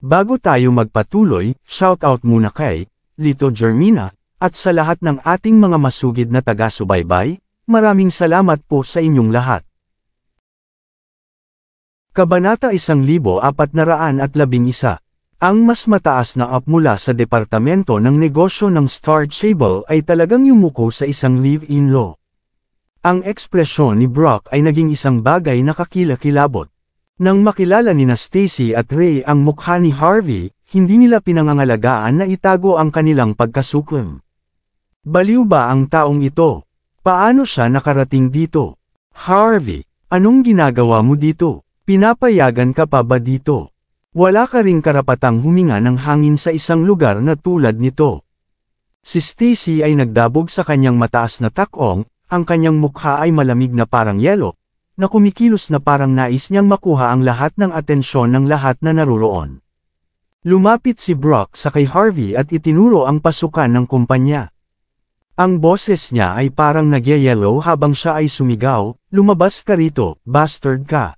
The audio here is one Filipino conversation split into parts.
Bago tayo magpatuloy, shoutout muna kay Lito Germina, at sa lahat ng ating mga masugid na taga-subaybay, maraming salamat po sa inyong lahat. Kabanata 1411 Ang mas mataas na up mula sa Departamento ng Negosyo ng Star Chable ay talagang yumuko sa isang live-in law. Ang ekspresyon ni Brock ay naging isang bagay na kakilakilabot. Nang makilala ni na Stacy at Ray ang mukha ni Harvey, hindi nila pinangangalagaan na itago ang kanilang pagkasuklong. Baliw ba ang taong ito? Paano siya nakarating dito? Harvey, anong ginagawa mo dito? Pinapayagan ka pa ba dito? Wala ka ring karapatang huminga ng hangin sa isang lugar na tulad nito. Si Stacy ay nagdabog sa kanyang mataas na takong, ang kanyang mukha ay malamig na parang yelo, na kumikilos na parang nais niyang makuha ang lahat ng atensyon ng lahat na naruroon. Lumapit si Brock sa kay Harvey at itinuro ang pasukan ng kumpanya. Ang boses niya ay parang nagyayelo habang siya ay sumigaw, lumabas ka rito, bastard ka.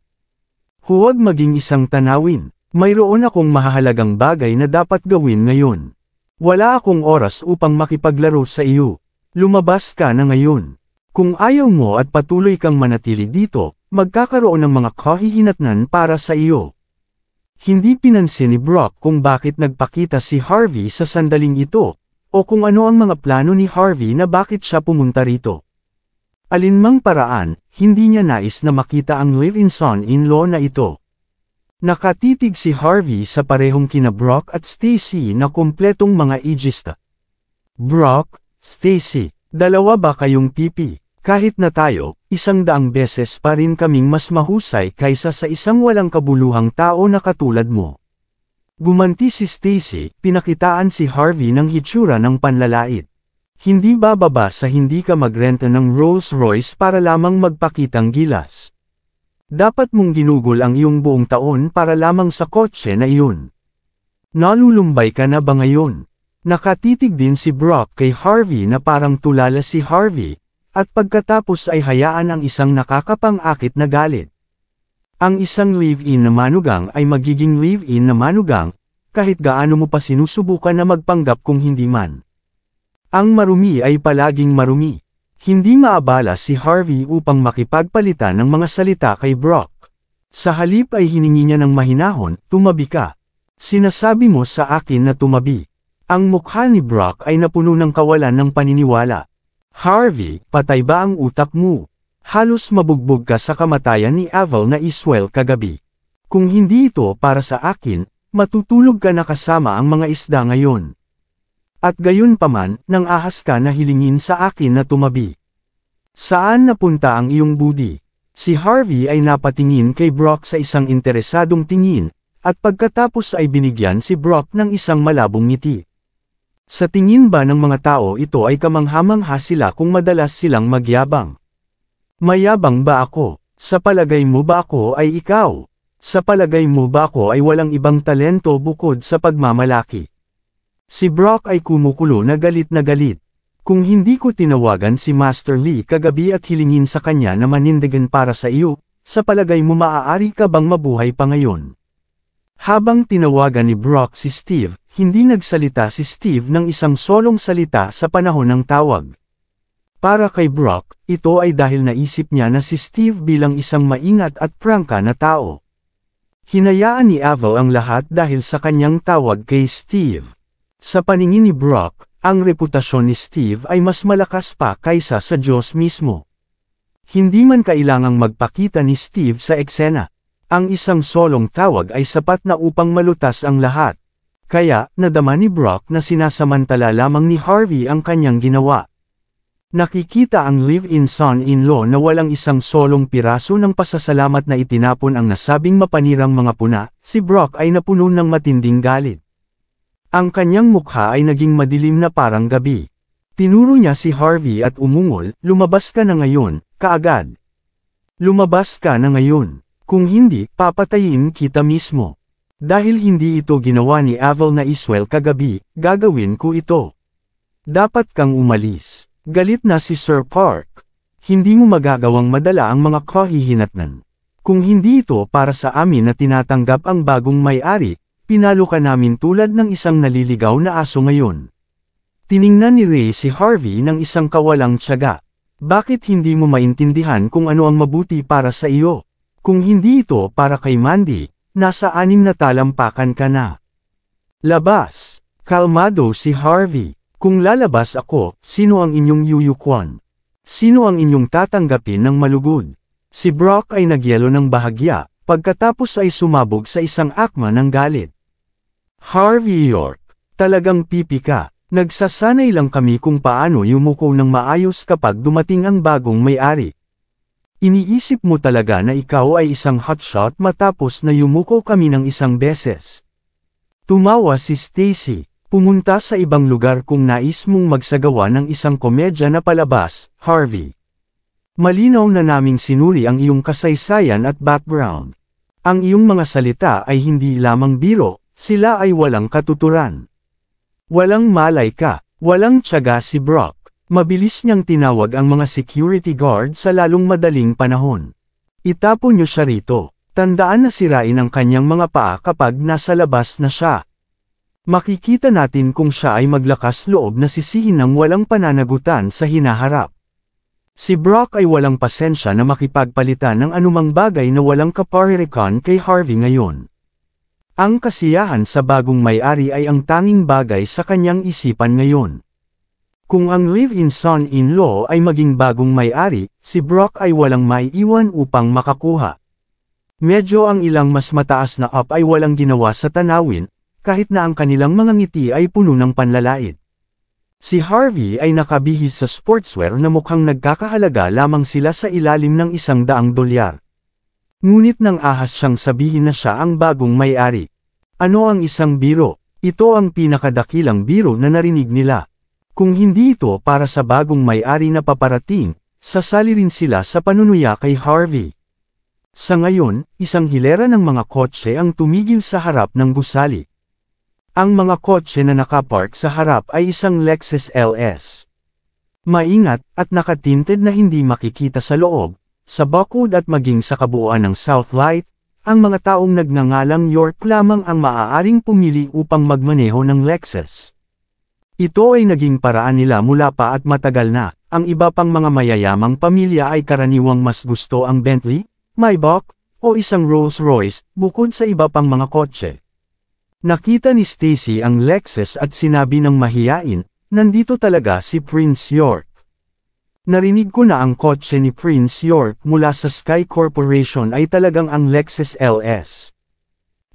Huwag maging isang tanawin, mayroon akong mahahalagang bagay na dapat gawin ngayon. Wala akong oras upang makipaglaro sa iyo. Lumabas ka na ngayon. Kung ayaw mo at patuloy kang manatili dito, Magkakaroon ng mga kahihinatnan para sa iyo. Hindi pinansin ni Brock kung bakit nagpakita si Harvey sa sandaling ito, o kung ano ang mga plano ni Harvey na bakit siya pumunta rito. Alinmang paraan, hindi niya nais na makita ang live-in son-in-law na ito. Nakatitig si Harvey sa parehong kina Brock at Stacy na kumpletong mga aegista. Brock, Stacy, dalawa ba kayong pipi? Kahit na tayo, isang daang beses pa rin kaming mas mahusay kaysa sa isang walang kabuluhang tao na katulad mo. Gumanti si Stacy, pinakitaan si Harvey ng hitsura ng panlalait. Hindi bababa sa hindi ka magrenta ng Rolls Royce para lamang magpakitang gilas. Dapat mong ginugol ang iyong buong taon para lamang sa kotse na iyon. Nalulumbay ka na ba ngayon? Nakatitig din si Brock kay Harvey na parang tulala si Harvey, at pagkatapos ay hayaan ang isang nakakapangakit na galit. Ang isang live-in na manugang ay magiging live-in na manugang, kahit gaano mo pa sinusubukan na magpanggap kung hindi man. Ang marumi ay palaging marumi. Hindi maabala si Harvey upang makipagpalitan ng mga salita kay Brock. Sa halip ay hiningi niya ng mahinahon, tumabi ka. Sinasabi mo sa akin na tumabi. Ang mukha ni Brock ay napuno ng kawalan ng paniniwala. Harvey, patay ba ang utak mo? Halos mabugbog ka sa kamatayan ni Aval na Iswell kagabi. Kung hindi ito para sa akin, matutulog ka na kasama ang mga isda ngayon. At gayon paman, nang ahas ka na hilingin sa akin na tumabi. Saan napunta ang iyong budi? Si Harvey ay napatingin kay Brock sa isang interesadong tingin, at pagkatapos ay binigyan si Brock ng isang malabong ngiti. Sa tingin ba ng mga tao ito ay kamanghamangha sila kung madalas silang magyabang? Mayabang ba ako? Sa palagay mo ba ako ay ikaw? Sa palagay mo ba ako ay walang ibang talento bukod sa pagmamalaki? Si Brock ay kumukulo na galit na galit. Kung hindi ko tinawagan si Master Lee kagabi at hilingin sa kanya na manindigan para sa iyo, sa palagay mo maaari ka bang mabuhay pa ngayon? Habang tinawagan ni Brock si Steve, hindi nagsalita si Steve ng isang solong salita sa panahon ng tawag. Para kay Brock, ito ay dahil naisip niya na si Steve bilang isang maingat at prangka na tao. Hinayaan ni Avil ang lahat dahil sa kanyang tawag kay Steve. Sa paningin ni Brock, ang reputasyon ni Steve ay mas malakas pa kaysa sa Diyos mismo. Hindi man kailangang magpakita ni Steve sa eksena. Ang isang solong tawag ay sapat na upang malutas ang lahat. Kaya, nadama ni Brock na sinasamantala lamang ni Harvey ang kanyang ginawa. Nakikita ang live-in son-in-law na walang isang solong piraso ng pasasalamat na itinapon ang nasabing mapanirang mga puna, si Brock ay napuno ng matinding galit. Ang kanyang mukha ay naging madilim na parang gabi. Tinuro niya si Harvey at umungol, lumabas ka na ngayon, kaagad. Lumabas ka na ngayon. Kung hindi, papatayin kita mismo. Dahil hindi ito ginawa ni Aval na Iswell kagabi, gagawin ko ito. Dapat kang umalis. Galit na si Sir Park. Hindi mo magagawang madala ang mga kahihinatnan. Kung hindi ito para sa amin na tinatanggap ang bagong may-ari, pinalo ka namin tulad ng isang naliligaw na aso ngayon. Tiningnan ni Ray si Harvey ng isang kawalang tiyaga. Bakit hindi mo maintindihan kung ano ang mabuti para sa iyo? Kung hindi ito para kay Mandy, nasa anim na talampakan ka na. Labas. Kalmado si Harvey. Kung lalabas ako, sino ang inyong yuyukwon? Sino ang inyong tatanggapin ng malugod? Si Brock ay nagyelo ng bahagya, pagkatapos ay sumabog sa isang akma ng galit. Harvey York, talagang pipi ka, nagsasanay lang kami kung paano yumuko ng maayos kapag dumating ang bagong may-ari, Iniisip mo talaga na ikaw ay isang hotshot matapos na yumuko kami ng isang beses. Tumawa si Stacy, pumunta sa ibang lugar kung nais mong magsagawa ng isang komedya na palabas, Harvey. Malinaw na naming sinuri ang iyong kasaysayan at background. Ang iyong mga salita ay hindi lamang biro, sila ay walang katuturan. Walang malay ka, walang tiyaga si Brock. Mabilis niyang tinawag ang mga security guard sa lalong madaling panahon. Itapon niyo siya rito. Tandaan na sirain ang kanyang mga paa kapag nasa labas na siya. Makikita natin kung siya ay maglakas loob na sisihin ng walang pananagutan sa hinaharap. Si Brock ay walang pasensya na makipagpalitan ng anumang bagay na walang kaparirikan kay Harvey ngayon. Ang kasiyahan sa bagong may-ari ay ang tanging bagay sa kanyang isipan ngayon. Kung ang live-in son-in-law ay maging bagong may-ari, si Brock ay walang maiiwan upang makakuha. Medyo ang ilang mas mataas na up ay walang ginawa sa tanawin, kahit na ang kanilang mga ngiti ay puno ng panlalait. Si Harvey ay nakabihis sa sportswear na mukhang nagkakahalaga lamang sila sa ilalim ng isang daang dolyar. Ngunit nang ahas siyang sabihin na siya ang bagong may-ari. Ano ang isang biro? Ito ang pinakadakilang biro na narinig nila. Kung hindi ito para sa bagong may-ari na paparating, sasali rin sila sa panunuya kay Harvey. Sa ngayon, isang hilera ng mga kotse ang tumigil sa harap ng gusali. Ang mga kotse na nakapark sa harap ay isang Lexus LS. Maingat at nakatinted na hindi makikita sa loob, sa bakod at maging sa kabuuan ng South Light, ang mga taong nagngangalang York lamang ang maaaring pumili upang magmaneho ng Lexus. Ito ay naging paraan nila mula pa at matagal na, ang iba pang mga mayayamang pamilya ay karaniwang mas gusto ang Bentley, Maybach, o isang Rolls-Royce, bukod sa iba pang mga kotse. Nakita ni Stacy ang Lexus at sinabi ng mahiyain, nandito talaga si Prince York. Narinig ko na ang kotse ni Prince York mula sa Sky Corporation ay talagang ang Lexus LS.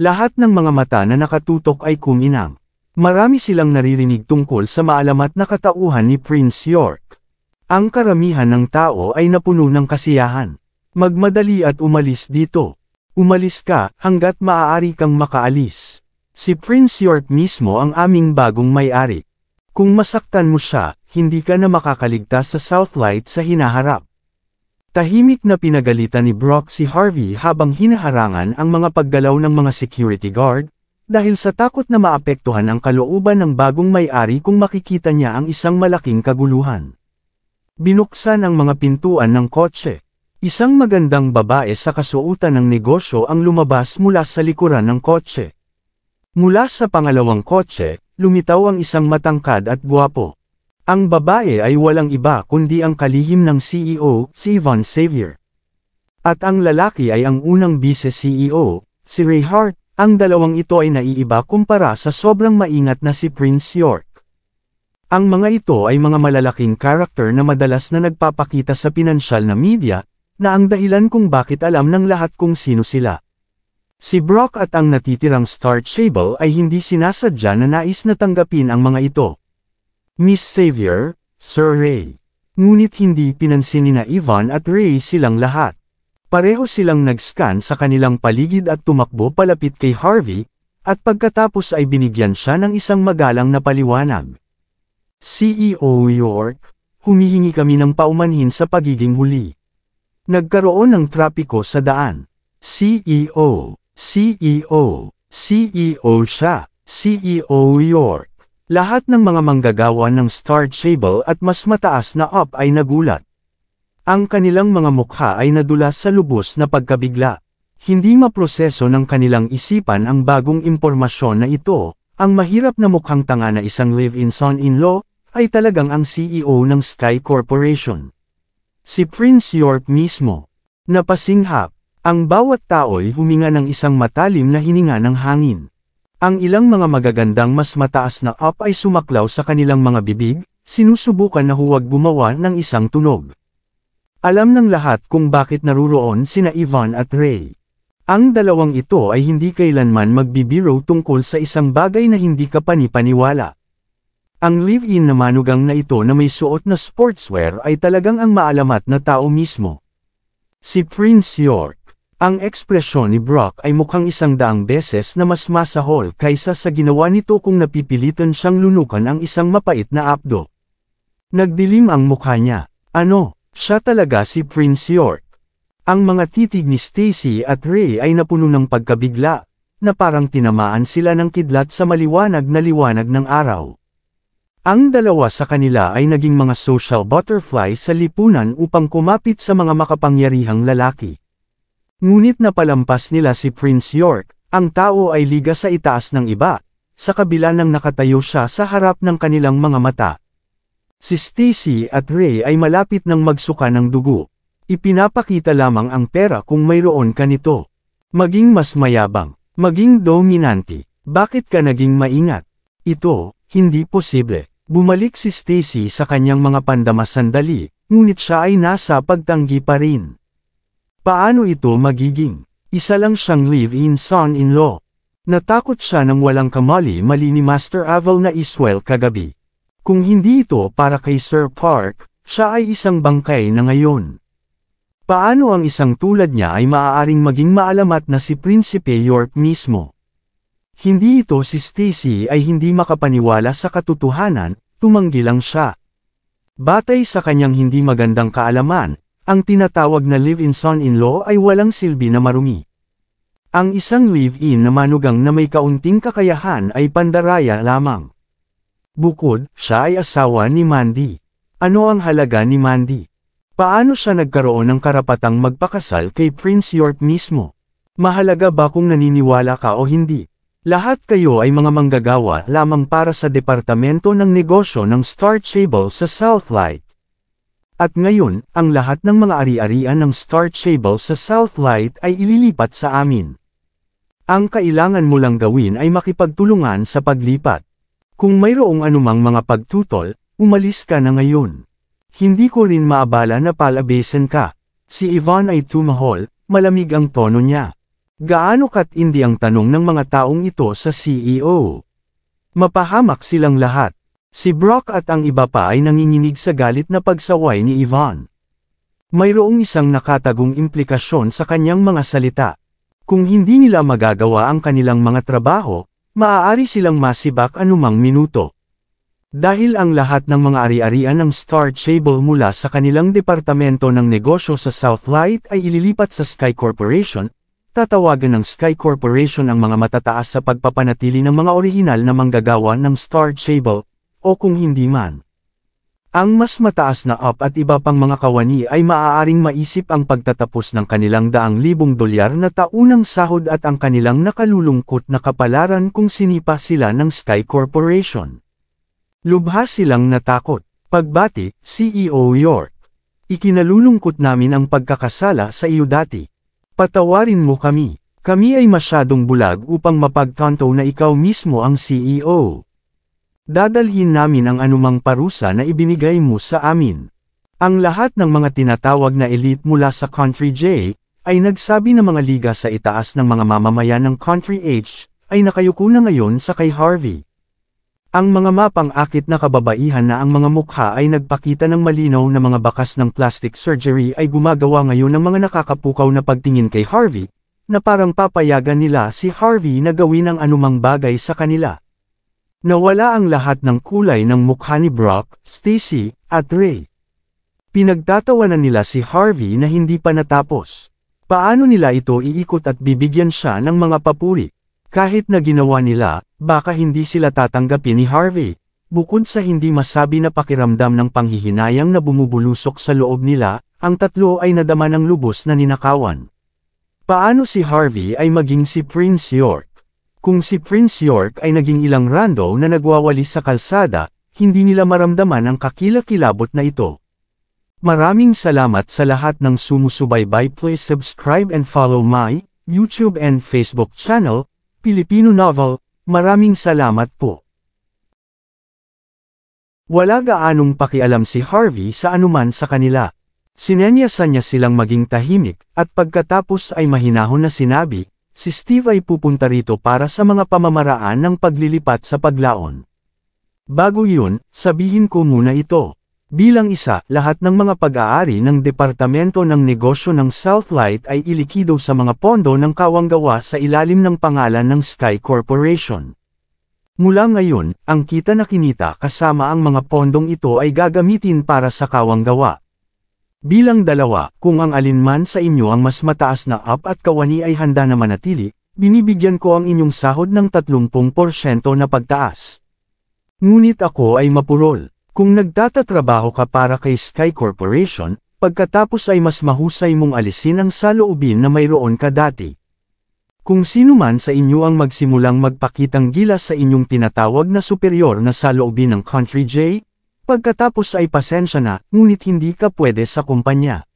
Lahat ng mga mata na nakatutok ay kuminang. Marami silang naririnig tungkol sa maalamat na katauhan ni Prince York. Ang karamihan ng tao ay napuno ng kasiyahan. Magmadali at umalis dito. Umalis ka hanggat maaari kang makaalis. Si Prince York mismo ang aming bagong may-ari. Kung masaktan mo siya, hindi ka na makakaligtas sa Southlight sa hinaharap. Tahimik na pinagalitan ni Brock si Harvey habang hinaharangan ang mga paggalaw ng mga security guard, dahil sa takot na maapektuhan ang kalooban ng bagong may-ari kung makikita niya ang isang malaking kaguluhan. Binuksan ang mga pintuan ng kotse. Isang magandang babae sa kasuotan ng negosyo ang lumabas mula sa likuran ng kotse. Mula sa pangalawang kotse, lumitaw ang isang matangkad at guwapo. Ang babae ay walang iba kundi ang kalihim ng CEO, si Ivan Xavier. At ang lalaki ay ang unang vice-CEO, si Ray Hart. Ang dalawang ito ay naiiba kumpara sa sobrang maingat na si Prince York. Ang mga ito ay mga malalaking karakter na madalas na nagpapakita sa pinansyal na media, na ang dahilan kung bakit alam ng lahat kung sino sila. Si Brock at ang natitirang Star Chable ay hindi sinasadya na nais na tanggapin ang mga ito. Miss Xavier, Sir Ray. Ngunit hindi pinansin ni na Ivan at Ray silang lahat. Pareho silang nag-scan sa kanilang paligid at tumakbo palapit kay Harvey, at pagkatapos ay binigyan siya ng isang magalang na paliwanag. CEO York, humihingi kami ng paumanhin sa pagiging huli. Nagkaroon ng trapiko sa daan. CEO, CEO, CEO siya, CEO York. Lahat ng mga manggagawa ng Star Table at mas mataas na op ay nagulat. Ang kanilang mga mukha ay nadulas sa lubos na pagkabigla. Hindi maproseso ng kanilang isipan ang bagong impormasyon na ito, ang mahirap na mukhang tanga na isang live-in son-in-law, ay talagang ang CEO ng Sky Corporation. Si Prince York mismo. Napasinghap, ang bawat tao'y huminga ng isang matalim na hininga ng hangin. Ang ilang mga magagandang mas mataas na up ay sumaklaw sa kanilang mga bibig, sinusubukan na huwag gumawa ng isang tunog. Alam ng lahat kung bakit naruroon sina Ivan at Ray. Ang dalawang ito ay hindi kailanman magbibiro tungkol sa isang bagay na hindi ka panipaniwala. Ang live-in na manugang na ito na may suot na sportswear ay talagang ang maalamat na tao mismo. Si Prince York. Ang ekspresyon ni Brock ay mukhang isang daang beses na mas masahol kaysa sa ginawa nito kung napipilitan siyang lunukan ang isang mapait na apdo. Nagdilim ang mukha niya. Ano? Siya talaga si Prince York. Ang mga titig ni Stacy at Ray ay napuno ng pagkabigla, na parang tinamaan sila ng kidlat sa maliwanag na liwanag ng araw. Ang dalawa sa kanila ay naging mga social butterfly sa lipunan upang kumapit sa mga makapangyarihang lalaki. Ngunit napalampas nila si Prince York, ang tao ay liga sa itaas ng iba, sa kabila ng nakatayo siya sa harap ng kanilang mga mata. Si Stacy at Ray ay malapit ng magsuka ng dugo. Ipinapakita lamang ang pera kung mayroon ka nito. Maging mas mayabang, maging dominante. Bakit ka naging maingat? Ito, hindi posible. Bumalik si Stacy sa kanyang mga pandamas sandali, ngunit siya ay nasa pagtanggi pa rin. Paano ito magiging? Isa lang siyang live-in son-in-law. Natakot siya nang walang kamali mali ni Master Aval na iswell kagabi. Kung hindi ito para kay Sir Park, siya ay isang bangkay na ngayon. Paano ang isang tulad niya ay maaaring maging maalamat na si Prinsipe York mismo? Hindi ito si Stacy ay hindi makapaniwala sa katotohanan, tumanggi lang siya. Batay sa kanyang hindi magandang kaalaman, ang tinatawag na live-in son-in-law ay walang silbi na marumi. Ang isang live-in na manugang na may kaunting kakayahan ay pandaraya lamang. Bukod, siya ay asawa ni Mandy. Ano ang halaga ni Mandy? Paano siya nagkaroon ng karapatang magpakasal kay Prince York mismo? Mahalaga ba kung naniniwala ka o hindi? Lahat kayo ay mga manggagawa lamang para sa departamento ng negosyo ng Star Chable sa Southlight. At ngayon, ang lahat ng mga ari-arian ng Star Chable sa Southlight ay ililipat sa amin. Ang kailangan mo lang gawin ay makipagtulungan sa paglipat. Kung mayroong anumang mga pagtutol, umalis ka na ngayon. Hindi ko rin maabala na palabesan ka. Si Ivan ay tumahol, malamig ang tono niya. Gaano katindi ang tanong ng mga taong ito sa CEO? Mapahamak silang lahat. Si Brock at ang iba pa ay nanginginig sa galit na pagsaway ni Ivan. Mayroong isang nakatagong implikasyon sa kanyang mga salita. Kung hindi nila magagawa ang kanilang mga trabaho, maaari silang masibak anumang minuto. Dahil ang lahat ng mga ari-arian ng Star Chable mula sa kanilang departamento ng negosyo sa Southlight ay ililipat sa Sky Corporation, tatawagan ng Sky Corporation ang mga matataas sa pagpapanatili ng mga orihinal na manggagawa ng Star Chable, o kung hindi man ang mas mataas na up at iba pang mga kawani ay maaaring maisip ang pagtatapos ng kanilang daang libong dolyar na taunang sahod at ang kanilang nakalulungkot na kapalaran kung sinipa sila ng Sky Corporation. Lubha silang natakot. Pagbati, CEO York. Ikinalulungkot namin ang pagkakasala sa iyo dati. Patawarin mo kami. Kami ay masyadong bulag upang mapagtanto na ikaw mismo ang CEO. Dadalhin namin ang anumang parusa na ibinigay mo sa amin. Ang lahat ng mga tinatawag na elite mula sa Country J, ay nagsabi na mga liga sa itaas ng mga mamamayan ng Country H, ay nakayuko na ngayon sa kay Harvey. Ang mga mapang-akit na kababaihan na ang mga mukha ay nagpakita ng malinaw na mga bakas ng plastic surgery ay gumagawa ngayon ng mga nakakapukaw na pagtingin kay Harvey, na parang papayagan nila si Harvey na gawin ang anumang bagay sa kanila. Nawala ang lahat ng kulay ng mukha ni Brock, Stacy, at Ray. Pinagtatawanan nila si Harvey na hindi pa natapos. Paano nila ito iikot at bibigyan siya ng mga papuri? Kahit na ginawa nila, baka hindi sila tatanggapin ni Harvey. Bukod sa hindi masabi na pakiramdam ng panghihinayang na bumubulusok sa loob nila, ang tatlo ay nadama ng lubos na ninakawan. Paano si Harvey ay maging si Prince York? Kung si Prince York ay naging ilang rando na nagwawalis sa kalsada, hindi nila maramdaman ang kakilakilabot na ito. Maraming salamat sa lahat ng sumusubaybay please subscribe and follow my YouTube and Facebook channel, Filipino Novel, maraming salamat po. Wala gaanong pakialam si Harvey sa anuman sa kanila. Sinenyasan niya silang maging tahimik, at pagkatapos ay mahinahon na sinabi, Si Steve ay pupunta rito para sa mga pamamaraan ng paglilipat sa paglaon. Bago yun, sabihin ko muna ito. Bilang isa, lahat ng mga pag-aari ng Departamento ng Negosyo ng Southlight ay ilikido sa mga pondo ng kawanggawa sa ilalim ng pangalan ng Sky Corporation. Mula ngayon, ang kita na kinita kasama ang mga pondong ito ay gagamitin para sa kawanggawa. Bilang dalawa, kung ang alinman sa inyo ang mas mataas na up at kawani ay handa na manatili, binibigyan ko ang inyong sahod ng 30% na pagtaas. Ngunit ako ay mapurol. Kung nagtatatrabaho ka para kay Sky Corporation, pagkatapos ay mas mahusay mong alisin ang saloobin na mayroon ka dati. Kung sino man sa inyo ang magsimulang magpakitang gila sa inyong tinatawag na superior na saloobin ng Country J, Pagkatapos ay pasensya na, ngunit hindi ka pwede sa kumpanya.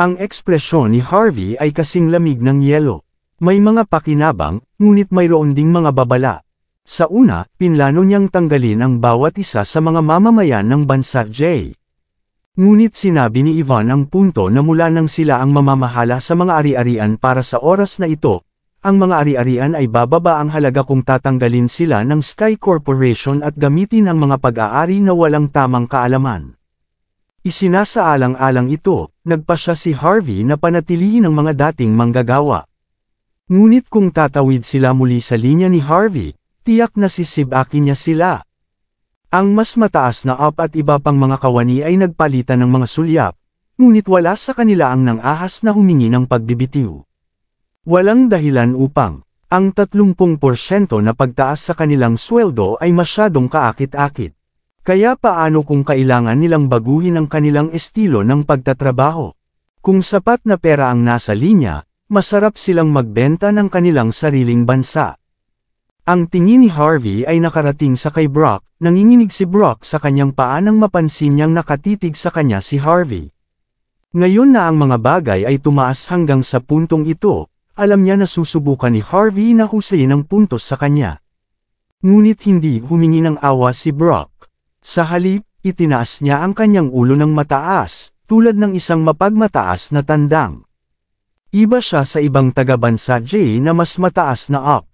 Ang ekspresyon ni Harvey ay kasing lamig ng yelo. May mga pakinabang, ngunit mayroon ding mga babala. Sa una, pinlano niyang tanggalin ang bawat isa sa mga mamamayan ng bansa J. Ngunit sinabi ni Ivan ang punto na mula nang sila ang mamamahala sa mga ari-arian para sa oras na ito, ang mga ari-arian ay bababa ang halaga kung tatanggalin sila ng Sky Corporation at gamitin ang mga pag-aari na walang tamang kaalaman. Isinasaalang-alang ito, nagpa siya si Harvey na panatilihin ang mga dating manggagawa. Ngunit kung tatawid sila muli sa linya ni Harvey, tiyak na sisibakin niya sila. Ang mas mataas na up at iba pang mga kawani ay nagpalitan ng mga sulyap, ngunit wala sa kanila ang nang ahas na humingi ng pagbibitiw. Walang dahilan upang ang 30% na pagtaas sa kanilang sweldo ay masyadong kaakit-akit. Kaya paano kung kailangan nilang baguhin ang kanilang estilo ng pagtatrabaho? Kung sapat na pera ang nasa linya, masarap silang magbenta ng kanilang sariling bansa. Ang tingin ni Harvey ay nakarating sa kay Brock, nanginginig si Brock sa kanyang paa mapansin niyang nakatitig sa kanya si Harvey. Ngayon na ang mga bagay ay tumaas hanggang sa puntong ito, alam niya na susubukan ni Harvey na husayin ang puntos sa kanya. Ngunit hindi humingi ng awa si Brock. Sa halip, itinaas niya ang kanyang ulo ng mataas, tulad ng isang mapagmataas na tandang. Iba siya sa ibang taga-bansa J na mas mataas na up.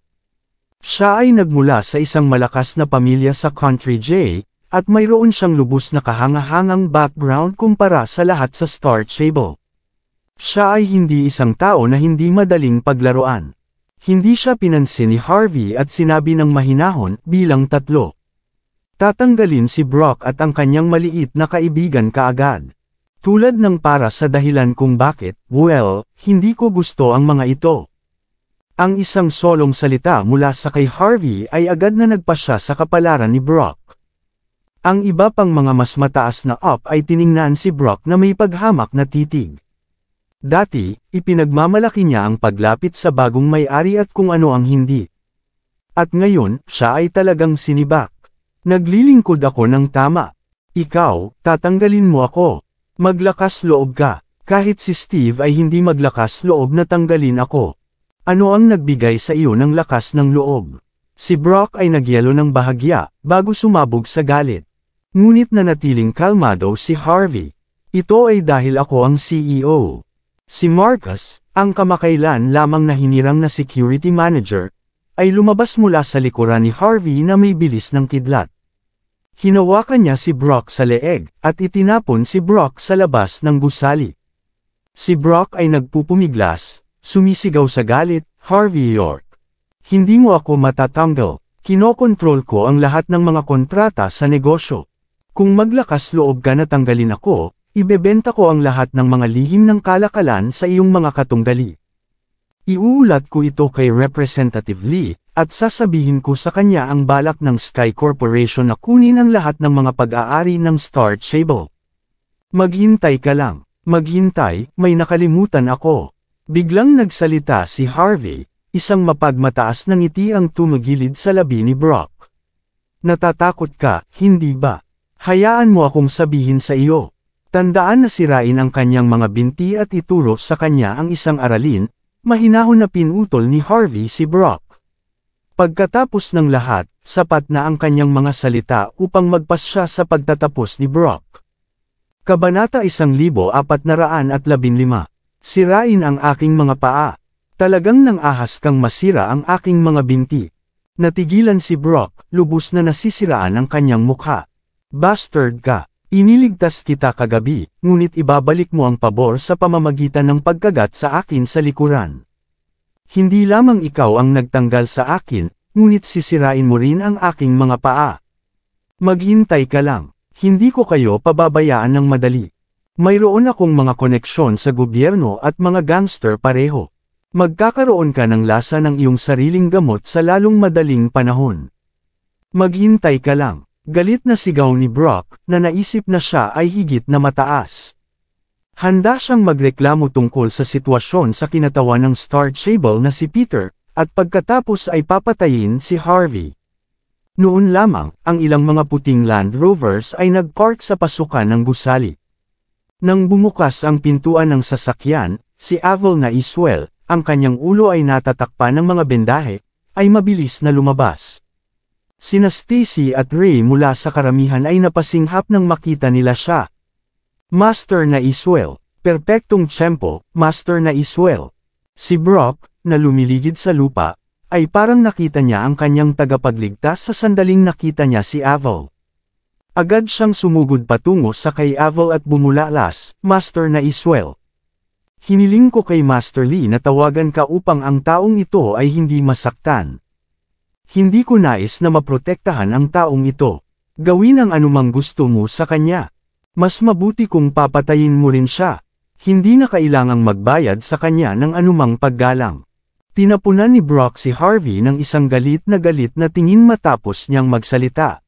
Siya ay nagmula sa isang malakas na pamilya sa country J, at mayroon siyang lubos na kahangahangang background kumpara sa lahat sa Star Table. Siya ay hindi isang tao na hindi madaling paglaruan. Hindi siya pinansin ni Harvey at sinabi ng mahinahon bilang tatlo. Tatanggalin si Brock at ang kanyang maliit na kaibigan kaagad. Tulad ng para sa dahilan kung bakit, well, hindi ko gusto ang mga ito. Ang isang solong salita mula sa kay Harvey ay agad na nagpasya sa kapalaran ni Brock. Ang iba pang mga mas mataas na up ay tiningnan si Brock na may paghamak na titig. Dati, ipinagmamalaki niya ang paglapit sa bagong may-ari at kung ano ang hindi. At ngayon, siya ay talagang sinibak. Naglilingkod ako ng tama. Ikaw, tatanggalin mo ako. Maglakas loob ka. Kahit si Steve ay hindi maglakas loob na tanggalin ako. Ano ang nagbigay sa iyo ng lakas ng loob? Si Brock ay nagyelo ng bahagya, bago sumabog sa galit. Ngunit nanatiling kalmado si Harvey. Ito ay dahil ako ang CEO. Si Marcus, ang kamakailan lamang na hinirang na security manager, ay lumabas mula sa likuran ni Harvey na may bilis ng kidlat. Hinawakan niya si Brock sa leeg at itinapon si Brock sa labas ng gusali. Si Brock ay nagpupumiglas, sumisigaw sa galit, Harvey York. Hindi mo ako matatanggal, kinokontrol ko ang lahat ng mga kontrata sa negosyo. Kung maglakas loob ka na tanggalin ako, Ibebenta ko ang lahat ng mga lihim ng kalakalan sa iyong mga katunggali. Iuulat ko ito kay Representative Lee, at sasabihin ko sa kanya ang balak ng Sky Corporation na kunin ang lahat ng mga pag-aari ng Star Chable. Maghintay ka lang, maghintay, may nakalimutan ako. Biglang nagsalita si Harvey, isang mapagmataas na ngiti ang tumagilid sa labi ni Brock. Natatakot ka, hindi ba? Hayaan mo akong sabihin sa iyo. Tandaan na sirain ang kanyang mga binti at ituro sa kanya ang isang aralin, mahinahon na pinutol ni Harvey si Brock. Pagkatapos ng lahat, sapat na ang kanyang mga salita upang magpas siya sa pagtatapos ni Brock. Kabanata 1415 Sirain ang aking mga paa. Talagang nang ahas kang masira ang aking mga binti. Natigilan si Brock, lubos na nasisiraan ang kanyang mukha. Bastard ka. Iniligtas kita kagabi, ngunit ibabalik mo ang pabor sa pamamagitan ng pagkagat sa akin sa likuran. Hindi lamang ikaw ang nagtanggal sa akin, ngunit sisirain mo rin ang aking mga paa. Maghintay ka lang, hindi ko kayo pababayaan ng madali. Mayroon akong mga koneksyon sa gobyerno at mga gangster pareho. Magkakaroon ka ng lasa ng iyong sariling gamot sa lalong madaling panahon. Maghintay ka lang, Galit na sigaw ni Brock na naisip na siya ay higit na mataas. Handa siyang magreklamo tungkol sa sitwasyon sa kinatawan ng Star Chable na si Peter, at pagkatapos ay papatayin si Harvey. Noon lamang, ang ilang mga puting Land Rovers ay nagpark sa pasukan ng gusali. Nang bumukas ang pintuan ng sasakyan, si Avil na Iswell, ang kanyang ulo ay natatakpan ng mga bendahe, ay mabilis na lumabas. Sina Stacy at Ray mula sa karamihan ay napasinghap nang makita nila siya. Master na Iswell, perpektong tsempo, master na Iswell. Si Brock, na lumiligid sa lupa, ay parang nakita niya ang kanyang tagapagligtas sa sandaling nakita niya si Aval. Agad siyang sumugod patungo sa kay Aval at bumulalas, Master na Iswell. Hiniling ko kay Master Lee na tawagan ka upang ang taong ito ay hindi masaktan. Hindi ko nais na maprotektahan ang taong ito. Gawin ang anumang gusto mo sa kanya. Mas mabuti kung papatayin mo rin siya. Hindi na kailangang magbayad sa kanya ng anumang paggalang. Tinapunan ni Brock si Harvey ng isang galit na galit na tingin matapos niyang magsalita.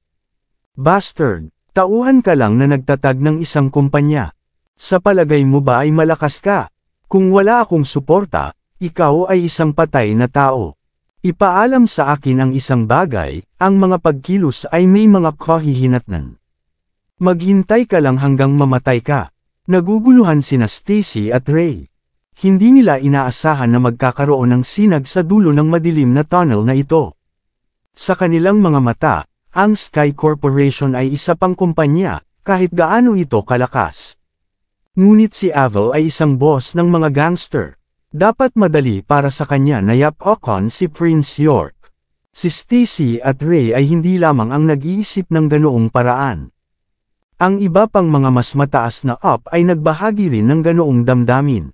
Bastard, tauhan ka lang na nagtatag ng isang kumpanya. Sa palagay mo ba ay malakas ka? Kung wala akong suporta, ikaw ay isang patay na tao. Ipaalam sa akin ang isang bagay, ang mga pagkilos ay may mga kahihinatnan. Maghintay ka lang hanggang mamatay ka. Naguguluhan sina Stacy at Ray. Hindi nila inaasahan na magkakaroon ng sinag sa dulo ng madilim na tunnel na ito. Sa kanilang mga mata, ang Sky Corporation ay isa pang kumpanya, kahit gaano ito kalakas. Ngunit si Avel ay isang boss ng mga gangster. Dapat madali para sa kanya na Yap Ocon si Prince York. Si Stacy at Ray ay hindi lamang ang nag-iisip ng ganoong paraan. Ang iba pang mga mas mataas na up ay nagbahagi rin ng ganoong damdamin.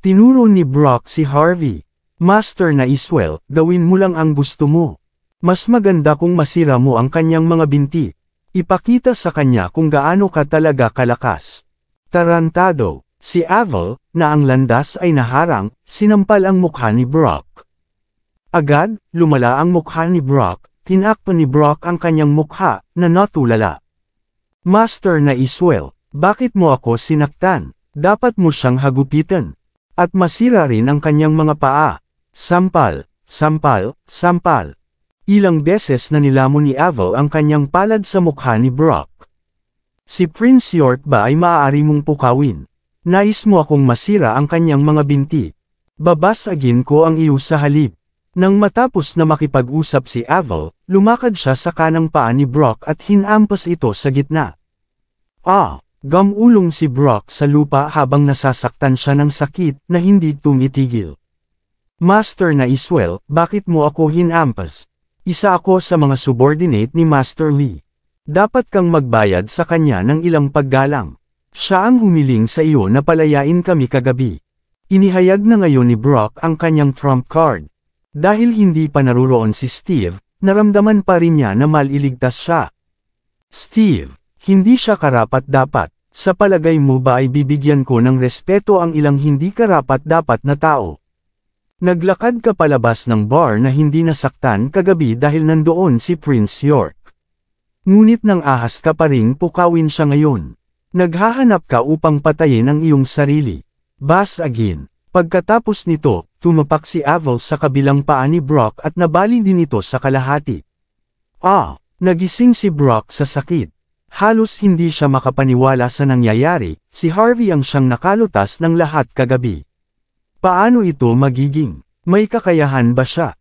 Tinuro ni Brock si Harvey, Master na Iswell, gawin mo lang ang gusto mo. Mas maganda kung masira mo ang kanyang mga binti. Ipakita sa kanya kung gaano ka talaga kalakas. Tarantado, Si Avel, na ang landas ay naharang, sinampal ang mukha ni Brock. Agad, lumala ang mukha ni Brock, tinakpan ni Brock ang kanyang mukha, na natulala. Master na Iswell, bakit mo ako sinaktan? Dapat mo siyang hagupitan. At masira rin ang kanyang mga paa. Sampal, sampal, sampal. Ilang beses na nilamon ni Avel ang kanyang palad sa mukha ni Brock. Si Prince York ba ay maaari mong pukawin? Nais mo akong masira ang kanyang mga binti. Babasagin ko ang iyo sa halip. Nang matapos na makipag-usap si Aval, lumakad siya sa kanang paa ni Brock at hinampas ito sa gitna. Ah! Gamulong si Brock sa lupa habang nasasaktan siya ng sakit na hindi tumitigil. Master na Iswell, bakit mo ako hinampas? Isa ako sa mga subordinate ni Master Lee. Dapat kang magbayad sa kanya ng ilang paggalang. Siya ang humiling sa iyo na palayain kami kagabi. Inihayag na ngayon ni Brock ang kanyang trump card. Dahil hindi pa naruroon si Steve, naramdaman pa rin niya na maliligtas siya. Steve, hindi siya karapat-dapat. Sa palagay mo ba ay bibigyan ko ng respeto ang ilang hindi karapat-dapat na tao? Naglakad ka palabas ng bar na hindi nasaktan kagabi dahil nandoon si Prince York. Ngunit nang ahas ka pa ring pukawin siya ngayon. Naghahanap ka upang patayin ang iyong sarili. Bas again. Pagkatapos nito, tumapak si Avil sa kabilang paa ni Brock at nabali din ito sa kalahati. Ah, nagising si Brock sa sakit. Halos hindi siya makapaniwala sa nangyayari, si Harvey ang siyang nakalutas ng lahat kagabi. Paano ito magiging? May kakayahan ba siya?